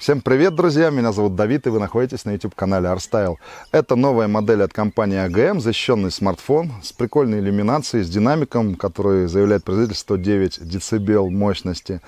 Всем привет, друзья! Меня зовут Давид, и вы находитесь на YouTube-канале Arstyle. Это новая модель от компании AGM, защищенный смартфон с прикольной иллюминацией, с динамиком, который заявляет производитель 109 дБ мощности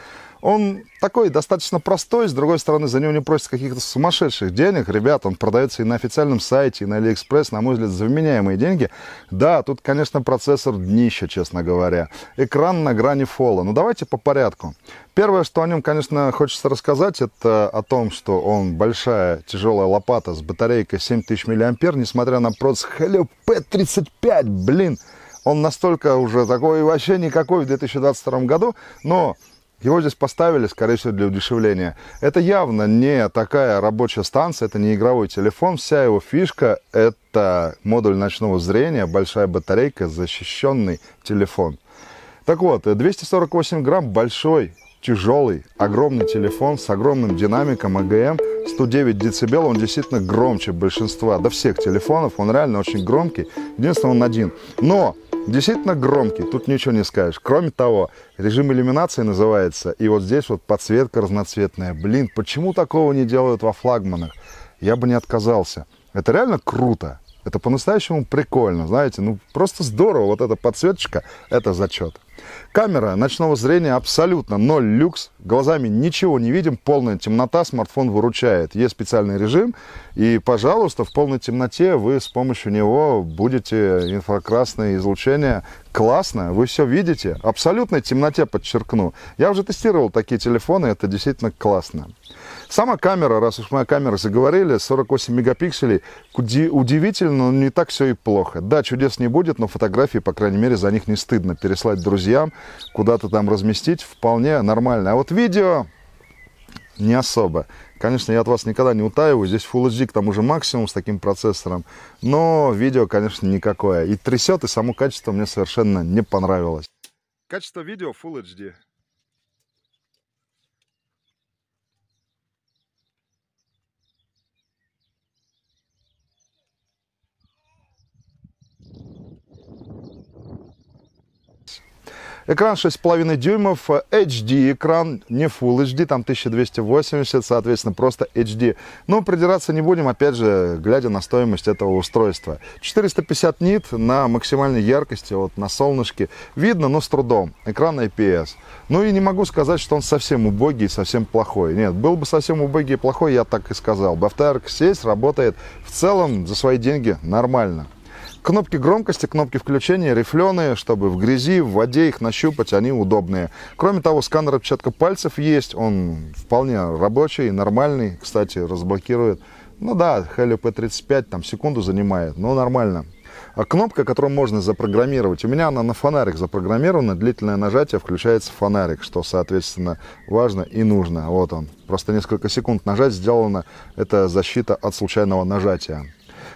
он такой достаточно простой, с другой стороны, за него не просят каких-то сумасшедших денег. Ребят, он продается и на официальном сайте, и на Алиэкспресс, на мой взгляд, за заменяемые деньги. Да, тут, конечно, процессор днище, честно говоря. Экран на грани фола. Но ну, давайте по порядку. Первое, что о нем, конечно, хочется рассказать, это о том, что он большая тяжелая лопата с батарейкой 7000 мА, несмотря на проц Helio P35, блин, он настолько уже такой вообще никакой в 2022 году, но его здесь поставили, скорее всего, для удешевления. Это явно не такая рабочая станция, это не игровой телефон. Вся его фишка – это модуль ночного зрения, большая батарейка, защищенный телефон. Так вот, 248 э, грамм – большой, тяжелый, огромный телефон с огромным динамиком АГМ, 109 децибел, он действительно громче большинства, до да всех телефонов, он реально очень громкий, единственное, он один. Но Действительно громкий, тут ничего не скажешь. Кроме того, режим иллюминации называется, и вот здесь вот подсветка разноцветная. Блин, почему такого не делают во флагманах? Я бы не отказался. Это реально круто. Это по-настоящему прикольно, знаете, ну просто здорово, вот эта подсветочка, это зачет. Камера ночного зрения абсолютно ноль люкс, глазами ничего не видим, полная темнота, смартфон выручает. Есть специальный режим, и, пожалуйста, в полной темноте вы с помощью него будете инфракрасное излучение классно, вы все видите. Абсолютной темноте подчеркну. Я уже тестировал такие телефоны, это действительно классно. Сама камера, раз уж мы о камере заговорили, 48 мегапикселей, удивительно, но не так все и плохо. Да, чудес не будет, но фотографии, по крайней мере, за них не стыдно. Переслать друзьям, куда-то там разместить, вполне нормально. А вот видео не особо. Конечно, я от вас никогда не утаиваю, здесь Full HD к тому же максимум с таким процессором, но видео, конечно, никакое. И трясет, и само качество мне совершенно не понравилось. Качество видео Full HD. Экран 6,5 дюймов, HD-экран, не Full HD, там 1280, соответственно, просто HD. Но придираться не будем, опять же, глядя на стоимость этого устройства. 450 нит на максимальной яркости, вот на солнышке. Видно, но с трудом. Экран IPS. Ну и не могу сказать, что он совсем убогий, совсем плохой. Нет, был бы совсем убогий и плохой, я так и сказал бы. Автояркость есть, работает в целом за свои деньги нормально. Кнопки громкости, кнопки включения рифленые, чтобы в грязи, в воде их нащупать, они удобные. Кроме того, сканер отпечатка пальцев есть, он вполне рабочий, нормальный, кстати, разблокирует. Ну да, Helio P35 там секунду занимает, но нормально. А кнопка, которую можно запрограммировать, у меня она на фонарик запрограммирована, длительное нажатие включается фонарик, что, соответственно, важно и нужно. Вот он. Просто несколько секунд нажать сделано, это защита от случайного нажатия.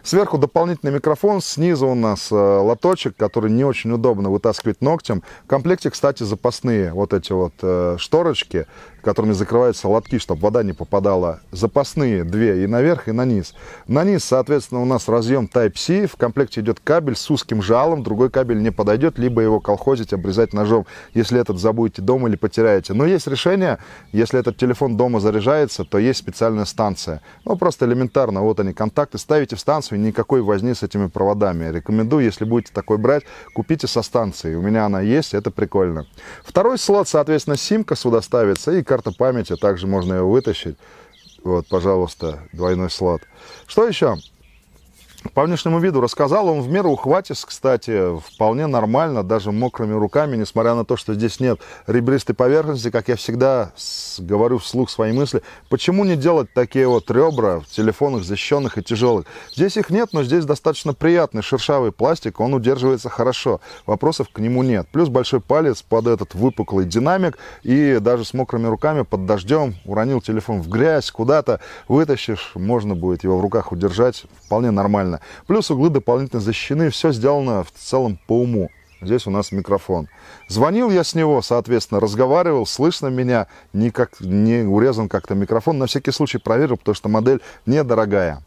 Сверху дополнительный микрофон, снизу у нас э, лоточек, который не очень удобно вытаскивать ногтем. В комплекте, кстати, запасные вот эти вот э, шторочки, которыми закрываются лотки, чтобы вода не попадала. Запасные две, и наверх, и на низ. На низ, соответственно, у нас разъем Type-C. В комплекте идет кабель с узким жалом, другой кабель не подойдет, либо его колхозить, обрезать ножом, если этот забудете дома или потеряете. Но есть решение, если этот телефон дома заряжается, то есть специальная станция. Ну, просто элементарно, вот они, контакты ставите в станцию, принципе, никакой возни с этими проводами. Рекомендую, если будете такой брать, купите со станции. У меня она есть, это прикольно. Второй слот, соответственно, симка сюда ставится и карта памяти, также можно ее вытащить. Вот, пожалуйста, двойной слот. Что еще? По внешнему виду рассказал, он в меру ухватис, кстати, вполне нормально, даже мокрыми руками, несмотря на то, что здесь нет ребристой поверхности, как я всегда говорю вслух свои мысли. Почему не делать такие вот ребра в телефонах защищенных и тяжелых? Здесь их нет, но здесь достаточно приятный шершавый пластик, он удерживается хорошо, вопросов к нему нет. Плюс большой палец под этот выпуклый динамик, и даже с мокрыми руками под дождем уронил телефон в грязь куда-то, вытащишь, можно будет его в руках удержать, вполне нормально нормально. Плюс углы дополнительно защищены, все сделано в целом по уму. Здесь у нас микрофон. Звонил я с него, соответственно, разговаривал, слышно меня, никак не урезан как-то микрофон. На всякий случай проверил, потому что модель недорогая.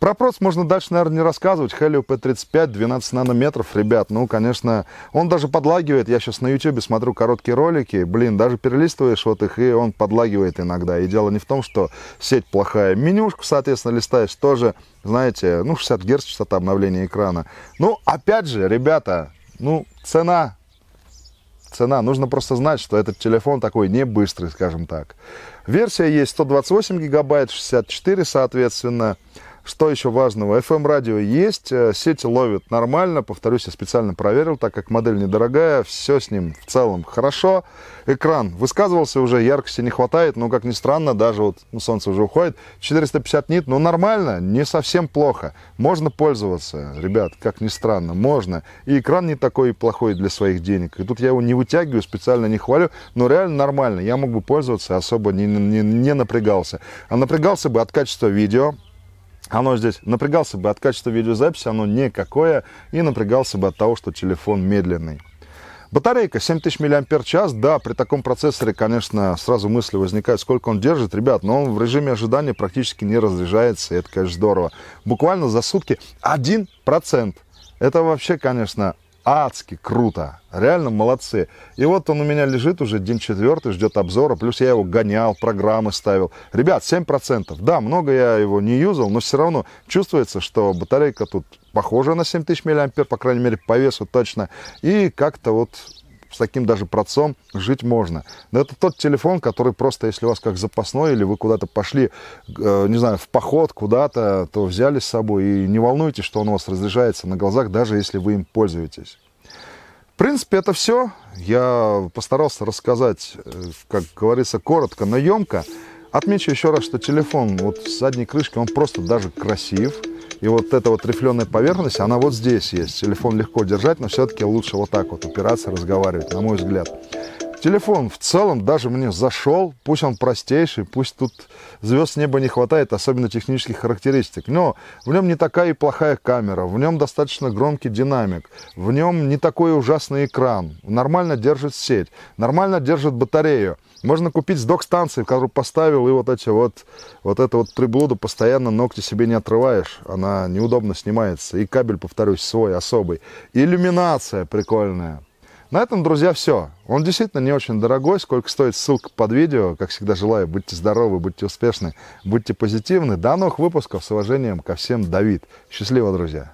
Про проц можно дальше, наверное, не рассказывать. Helio P35, 12 нанометров, ребят. Ну, конечно, он даже подлагивает. Я сейчас на YouTube смотрю короткие ролики. Блин, даже перелистываешь вот их, и он подлагивает иногда. И дело не в том, что сеть плохая. Менюшку, соответственно, листаешь тоже, знаете, ну, 60 Гц частота обновления экрана. Ну, опять же, ребята, ну, цена, цена. Нужно просто знать, что этот телефон такой не быстрый, скажем так. Версия есть 128 гигабайт, 64, соответственно. Что еще важного? FM-радио эм есть, э, сети ловят нормально. Повторюсь, я специально проверил, так как модель недорогая, все с ним в целом хорошо. Экран высказывался уже, яркости не хватает, но, как ни странно, даже вот ну, солнце уже уходит. 450 нит, ну нормально, не совсем плохо. Можно пользоваться, ребят, как ни странно, можно. И экран не такой плохой для своих денег. И тут я его не вытягиваю, специально не хвалю, но реально нормально. Я мог бы пользоваться, особо не, не, не напрягался. А напрягался бы от качества видео, оно здесь напрягался бы от качества видеозаписи, оно никакое, и напрягался бы от того, что телефон медленный. Батарейка 7000 мАч, да, при таком процессоре, конечно, сразу мысли возникают, сколько он держит, ребят, но он в режиме ожидания практически не разряжается, и это, конечно, здорово. Буквально за сутки 1%. Это вообще, конечно, адски круто. Реально молодцы. И вот он у меня лежит уже день четвертый, ждет обзора. Плюс я его гонял, программы ставил. Ребят, 7%. Да, много я его не юзал, но все равно чувствуется, что батарейка тут похожа на 7000 мА, по крайней мере, по весу точно. И как-то вот с таким даже процом жить можно. Но это тот телефон, который просто, если у вас как запасной, или вы куда-то пошли, э, не знаю, в поход куда-то, то взяли с собой. И не волнуйтесь, что он у вас разряжается на глазах, даже если вы им пользуетесь. В принципе, это все. Я постарался рассказать, э, как говорится, коротко, но емко. Отмечу еще раз, что телефон вот с задней крышки, он просто даже красив. И вот эта вот рифленая поверхность, она вот здесь есть. Телефон легко держать, но все-таки лучше вот так вот упираться, разговаривать, на мой взгляд. Телефон в целом даже мне зашел, пусть он простейший, пусть тут звезд неба не хватает, особенно технических характеристик, но в нем не такая и плохая камера, в нем достаточно громкий динамик, в нем не такой ужасный экран, нормально держит сеть, нормально держит батарею. Можно купить с док-станции, которую поставил, и вот эти вот, вот это вот приблуду постоянно ногти себе не отрываешь, она неудобно снимается, и кабель, повторюсь, свой, особый. иллюминация прикольная. На этом, друзья, все. Он действительно не очень дорогой. Сколько стоит, ссылка под видео. Как всегда, желаю, будьте здоровы, будьте успешны, будьте позитивны. До новых выпусков. С уважением ко всем, Давид. Счастливо, друзья.